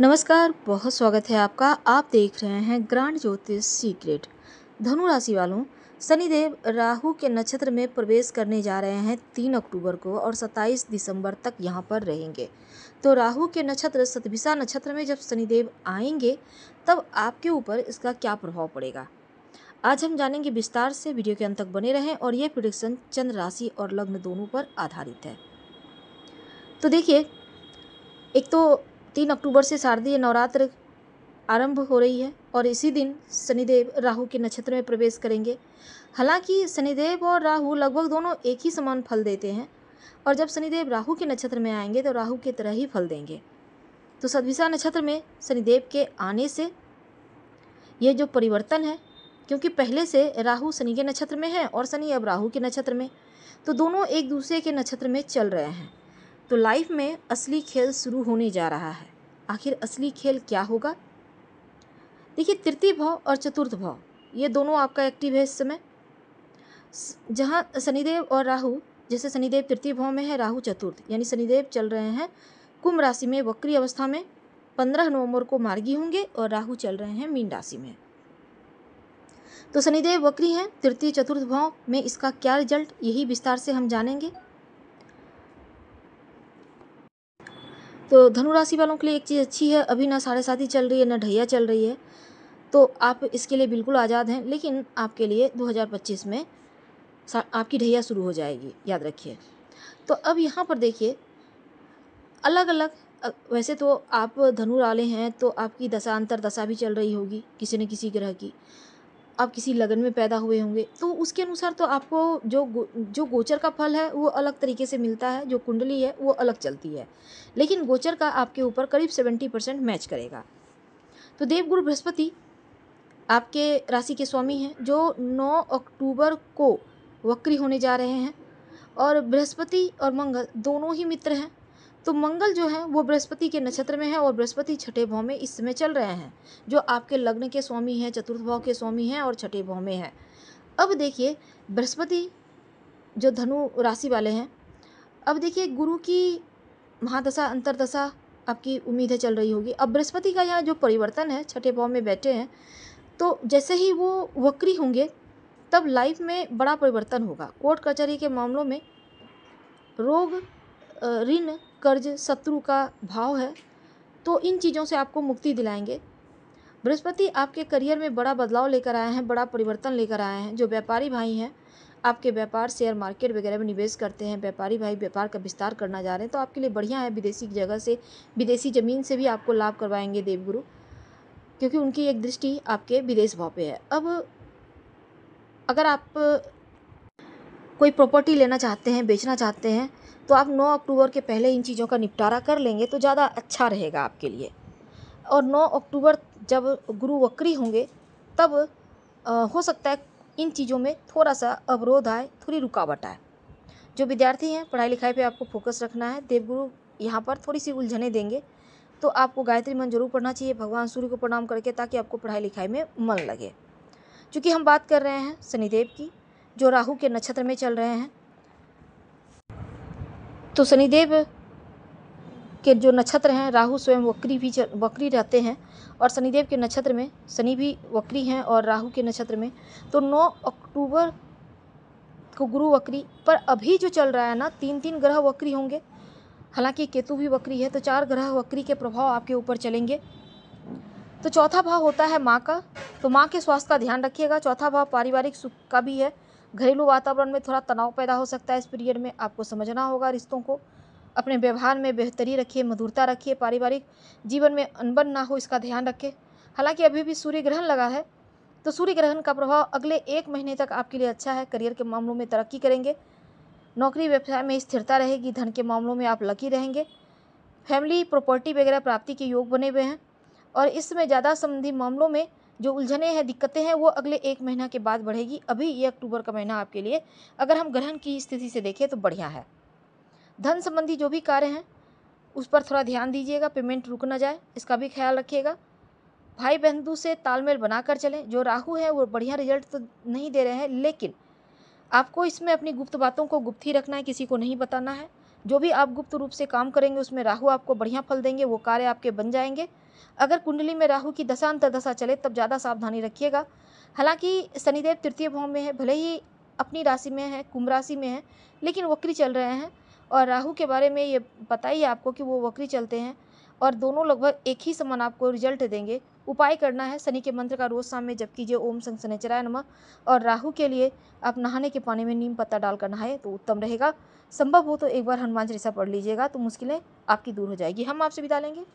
नमस्कार बहुत स्वागत है आपका आप देख रहे हैं ग्रांड ज्योतिष सीक्रेट धनु राशि वालों शनिदेव राहु के नक्षत्र में प्रवेश करने जा रहे हैं तीन अक्टूबर को और सत्ताईस दिसंबर तक यहाँ पर रहेंगे तो राहु के नक्षत्र सतभिसा नक्षत्र में जब शनिदेव आएंगे तब आपके ऊपर इसका क्या प्रभाव पड़ेगा आज हम जानेंगे विस्तार से वीडियो के अंत तक बने रहें और यह प्रोडिक्शन चंद्र राशि और लग्न दोनों पर आधारित है तो देखिए एक तो तीन अक्टूबर से शारदीय नवरात्र आरंभ हो रही है और इसी दिन शनिदेव राहु के नक्षत्र में प्रवेश करेंगे हालांकि शनिदेव और राहु लगभग दोनों एक ही समान फल देते हैं और जब शनिदेव राहु के नक्षत्र में आएंगे तो राहु की तरह ही फल देंगे तो सदविशा नक्षत्र में शनिदेव के आने से ये जो परिवर्तन है क्योंकि पहले से राहु शनि के नक्षत्र में है और शनि अब राहु के नक्षत्र में तो दोनों एक दूसरे के नक्षत्र में चल रहे हैं तो लाइफ में असली खेल शुरू होने जा रहा है आखिर असली खेल क्या होगा देखिए तृतीय भाव और चतुर्थ भाव ये दोनों आपका एक्टिव है इस समय जहाँ शनिदेव और राहु जैसे शनिदेव तृतीय भाव में है राहु चतुर्थ यानी शनिदेव चल रहे हैं कुंभ राशि में वक्री अवस्था में पंद्रह नवंबर को मार्गी होंगे और राहु चल रहे हैं मीन राशि में तो शनिदेव वक्री हैं तृतीय चतुर्थ भाव में इसका क्या रिजल्ट यही विस्तार से हम जानेंगे तो धनु राशि वालों के लिए एक चीज़ अच्छी है अभी ना साढ़े साथी चल रही है ना ढैया चल रही है तो आप इसके लिए बिल्कुल आज़ाद हैं लेकिन आपके लिए 2025 में आपकी ढैया शुरू हो जाएगी याद रखिए तो अब यहाँ पर देखिए अलग अलग वैसे तो आप धनु वाले हैं तो आपकी अंतर दशा भी चल रही होगी किसी न किसी ग्रह की आप किसी लगन में पैदा हुए होंगे तो उसके अनुसार तो आपको जो जो गोचर का फल है वो अलग तरीके से मिलता है जो कुंडली है वो अलग चलती है लेकिन गोचर का आपके ऊपर करीब सेवेंटी परसेंट मैच करेगा तो देवगुरु बृहस्पति आपके राशि के स्वामी हैं जो नौ अक्टूबर को वक्री होने जा रहे हैं और बृहस्पति और मंगल दोनों ही मित्र हैं तो मंगल जो है वो बृहस्पति के नक्षत्र में है और बृहस्पति छठे भाव में इस समय चल रहे हैं जो आपके लग्न के स्वामी हैं चतुर्थ भाव के स्वामी हैं और छठे भाव में हैं अब देखिए बृहस्पति जो धनु राशि वाले हैं अब देखिए गुरु की महादशा अंतरदशा आपकी उम्मीदें चल रही होगी अब बृहस्पति का यहाँ जो परिवर्तन है छठे भाव में बैठे हैं तो जैसे ही वो वक्री होंगे तब लाइफ में बड़ा परिवर्तन होगा कोर्ट कचहरी के मामलों में रोग ऋण कर्ज शत्रु का भाव है तो इन चीज़ों से आपको मुक्ति दिलाएंगे बृहस्पति आपके करियर में बड़ा बदलाव लेकर आए हैं बड़ा परिवर्तन लेकर आए हैं जो व्यापारी भाई हैं आपके व्यापार शेयर मार्केट वगैरह में निवेश करते हैं व्यापारी भाई व्यापार का विस्तार करना जा रहे हैं तो आपके लिए बढ़िया है विदेशी जगह से विदेशी ज़मीन से भी आपको लाभ करवाएंगे देवगुरु क्योंकि उनकी एक दृष्टि आपके विदेश भाव पे है अब अगर आप कोई प्रॉपर्टी लेना चाहते हैं बेचना चाहते हैं तो आप नौ अक्टूबर के पहले इन चीज़ों का निपटारा कर लेंगे तो ज़्यादा अच्छा रहेगा आपके लिए और नौ अक्टूबर जब गुरु वक्री होंगे तब आ, हो सकता है इन चीज़ों में थोड़ा सा अवरोध आए थोड़ी रुकावट आए जो विद्यार्थी हैं पढ़ाई लिखाई पे आपको फोकस रखना है देवगुरु यहाँ पर थोड़ी सी उलझने देंगे तो आपको गायत्री मन जरूर पढ़ना चाहिए भगवान सूर्य को प्रणाम करके ताकि आपको पढ़ाई लिखाई में मन लगे चूँकि हम बात कर रहे हैं शनिदेव की जो राहु के नक्षत्र में चल रहे हैं तो शनिदेव के जो नक्षत्र हैं राहु स्वयं वक्री भी वक्री रहते हैं और शनिदेव के नक्षत्र में शनि भी वक्री हैं और राहु के नक्षत्र में तो 9 अक्टूबर को गुरु वक्री पर अभी जो चल रहा है ना तीन तीन ग्रह वक्री होंगे हालांकि केतु भी वक्री है तो चार ग्रह वक्री के प्रभाव आपके ऊपर चलेंगे तो चौथा भाव होता है माँ का तो माँ के स्वास्थ्य का ध्यान रखिएगा चौथा भाव पारिवारिक सुख का भी है घरेलू वातावरण में थोड़ा तनाव पैदा हो सकता है इस पीरियड में आपको समझना होगा रिश्तों को अपने व्यवहार में बेहतरी रखिए मधुरता रखिए पारिवारिक जीवन में अनबन ना हो इसका ध्यान रखें हालांकि अभी भी सूर्य ग्रहण लगा है तो सूर्य ग्रहण का प्रभाव अगले एक महीने तक आपके लिए अच्छा है करियर के मामलों में तरक्की करेंगे नौकरी व्यवसाय में स्थिरता रहेगी धन के मामलों में आप लकी रहेंगे फैमिली प्रॉपर्टी वगैरह प्राप्ति के योग बने हुए हैं और इसमें ज़्यादा संबंधी मामलों में जो उलझने हैं दिक्कतें हैं वो अगले एक महीना के बाद बढ़ेगी अभी ये अक्टूबर का महीना आपके लिए अगर हम ग्रहण की स्थिति से देखें तो बढ़िया है धन संबंधी जो भी कार्य हैं उस पर थोड़ा ध्यान दीजिएगा पेमेंट रुक ना जाए इसका भी ख्याल रखिएगा भाई बंधु से तालमेल बनाकर चलें जो राहु है वो बढ़िया रिजल्ट तो नहीं दे रहे हैं लेकिन आपको इसमें अपनी गुप्त बातों को गुप्त ही रखना है किसी को नहीं बताना है जो भी आप गुप्त रूप से काम करेंगे उसमें राहु आपको बढ़िया फल देंगे वो कार्य आपके बन जाएंगे अगर कुंडली में राहु की दशा दशा चले तब ज़्यादा सावधानी रखिएगा हालांकि शनिदेव तृतीय भाव में है भले ही अपनी राशि में है कुंभ राशि में है लेकिन वक्री चल रहे हैं और राहु के बारे में ये पता ही आपको कि वो वक्री चलते हैं और दोनों लगभग एक ही समान आपको रिजल्ट देंगे उपाय करना है शनि के मंत्र का रोज़ शाम में जब कीजिए ओम संग शनिचराय नमः और राहु के लिए आप नहाने के पानी में नीम पत्ता डालकर नहाए तो उत्तम रहेगा संभव हो तो एक बार हनुमान चालीसा पढ़ लीजिएगा तो मुश्किलें आपकी दूर हो जाएगी हम आपसे बिता लेंगे